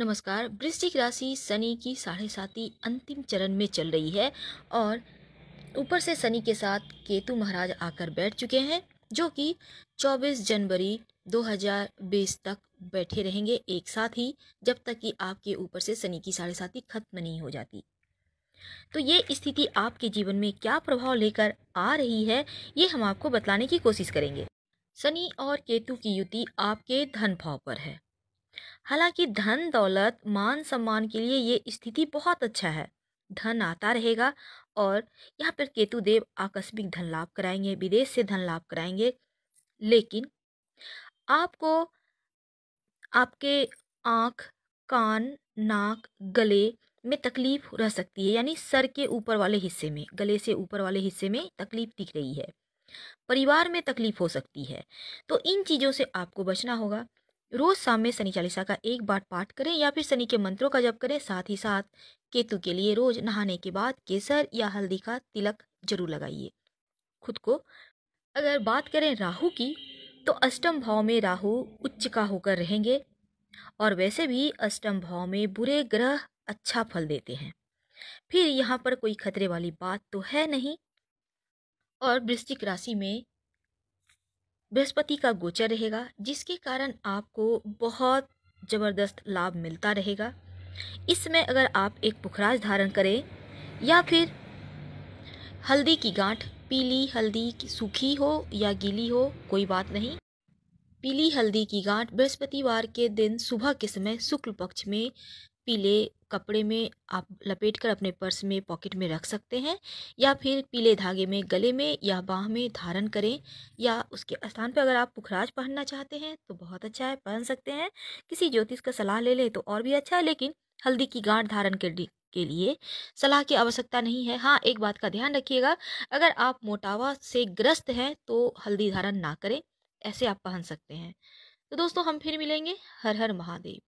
नमस्कार वृश्चिक राशि शनि की साढ़े साथी अंतिम चरण में चल रही है और ऊपर से शनि के साथ केतु महाराज आकर बैठ चुके हैं जो कि 24 जनवरी 2020 तक बैठे रहेंगे एक साथ ही जब तक कि आपके ऊपर से शनि की साढ़े साथी खत्म नहीं हो जाती तो ये स्थिति आपके जीवन में क्या प्रभाव लेकर आ रही है ये हम आपको बतलाने की कोशिश करेंगे शनि और केतु की युति आपके धन भाव पर है हालांकि धन दौलत मान सम्मान के लिए ये स्थिति बहुत अच्छा है धन आता रहेगा और यहाँ पर केतु देव आकस्मिक धन लाभ कराएंगे विदेश से धन लाभ कराएंगे लेकिन आपको आपके आँख कान नाक गले में तकलीफ रह सकती है यानी सर के ऊपर वाले हिस्से में गले से ऊपर वाले हिस्से में तकलीफ दिख रही है परिवार में तकलीफ हो सकती है तो इन चीज़ों से आपको बचना होगा रोज शाम में शनि चालीसा का एक बार पाठ करें या फिर शनि के मंत्रों का जप करें साथ ही साथ केतु के लिए रोज नहाने के बाद केसर या हल्दी का तिलक जरूर लगाइए खुद को अगर बात करें राहु की तो अष्टम भाव में राहु उच्च का होकर रहेंगे और वैसे भी अष्टम भाव में बुरे ग्रह अच्छा फल देते हैं फिर यहाँ पर कोई खतरे वाली बात तो है नहीं और वृश्चिक राशि में बृहस्पति का गोचर रहेगा जिसके कारण आपको बहुत ज़बरदस्त लाभ मिलता रहेगा इसमें अगर आप एक पुखराज धारण करें या फिर हल्दी की गांठ पीली हल्दी की सूखी हो या गीली हो कोई बात नहीं पीली हल्दी की गांठ बृहस्पतिवार के दिन सुबह के समय शुक्ल पक्ष में पीले कपड़े में आप लपेट कर अपने पर्स में पॉकेट में रख सकते हैं या फिर पीले धागे में गले में या बाह में धारण करें या उसके स्थान पर अगर आप पुखराज पहनना चाहते हैं तो बहुत अच्छा है पहन सकते हैं किसी ज्योतिष का सलाह ले लें तो और भी अच्छा है लेकिन हल्दी की गांठ धारण कर के लिए सलाह की आवश्यकता नहीं है हाँ एक बात का ध्यान रखिएगा अगर आप मोटावा से ग्रस्त हैं तो हल्दी धारण ना करें ऐसे आप पहन सकते हैं तो दोस्तों हम फिर मिलेंगे हर हर महादेव